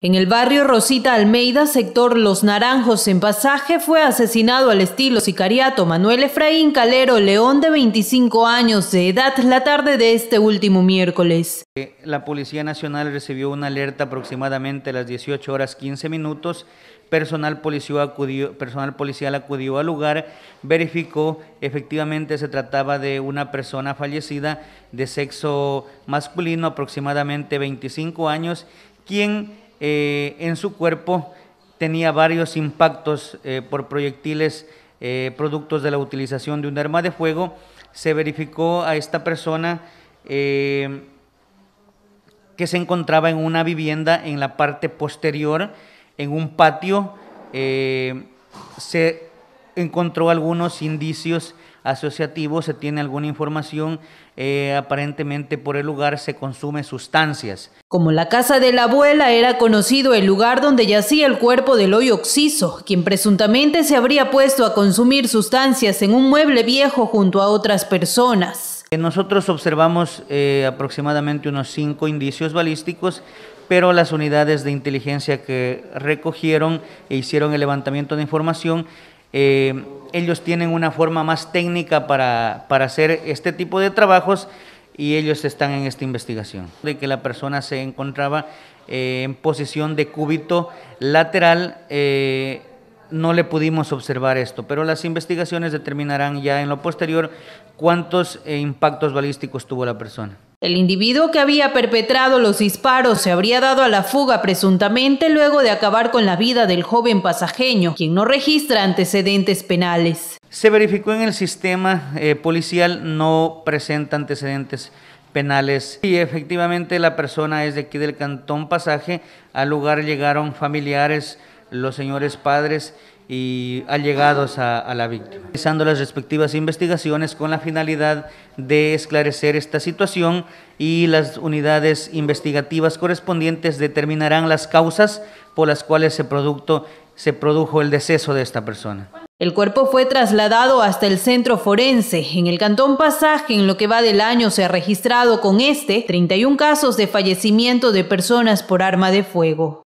En el barrio Rosita Almeida, sector Los Naranjos, en pasaje, fue asesinado al estilo sicariato Manuel Efraín Calero León, de 25 años de edad, la tarde de este último miércoles. La Policía Nacional recibió una alerta aproximadamente a las 18 horas 15 minutos. Personal policial acudió, personal policial acudió al lugar, verificó, efectivamente se trataba de una persona fallecida de sexo masculino, aproximadamente 25 años, quien eh, en su cuerpo tenía varios impactos eh, por proyectiles eh, productos de la utilización de un arma de fuego. Se verificó a esta persona que se encontraba en una vivienda en la parte posterior, en un patio. se encontró algunos indicios asociativos, se tiene alguna información, eh, aparentemente por el lugar se consume sustancias. Como la casa de la abuela era conocido el lugar donde yacía el cuerpo del hoyo Oxiso, quien presuntamente se habría puesto a consumir sustancias en un mueble viejo junto a otras personas. Eh, nosotros observamos eh, aproximadamente unos cinco indicios balísticos, pero las unidades de inteligencia que recogieron e hicieron el levantamiento de información eh, ellos tienen una forma más técnica para, hacer este tipo de trabajos y ellos están en esta investigación. De que la persona se encontraba eh, en posición de cúbito lateral, eh, no le pudimos observar esto, pero las investigaciones determinarán ya en lo posterior cuántos impactos balísticos tuvo la persona. El individuo que había perpetrado los disparos se habría dado a la fuga presuntamente luego de acabar con la vida del joven pasajeño, quien no registra antecedentes penales. Se verificó en el sistema eh, policial, no presenta antecedentes penales. Y efectivamente la persona es de aquí del Cantón Pasaje. Al lugar llegaron familiares, los señores padres y allegados a, a la víctima. Realizando las respectivas investigaciones con la finalidad de esclarecer esta situación y las unidades investigativas correspondientes determinarán las causas por las cuales se produjo el deceso de esta persona. El cuerpo fue trasladado hasta el centro forense. En el Cantón Pasaje, en lo que va del año, se ha registrado con este 31 casos de fallecimiento de personas por arma de fuego.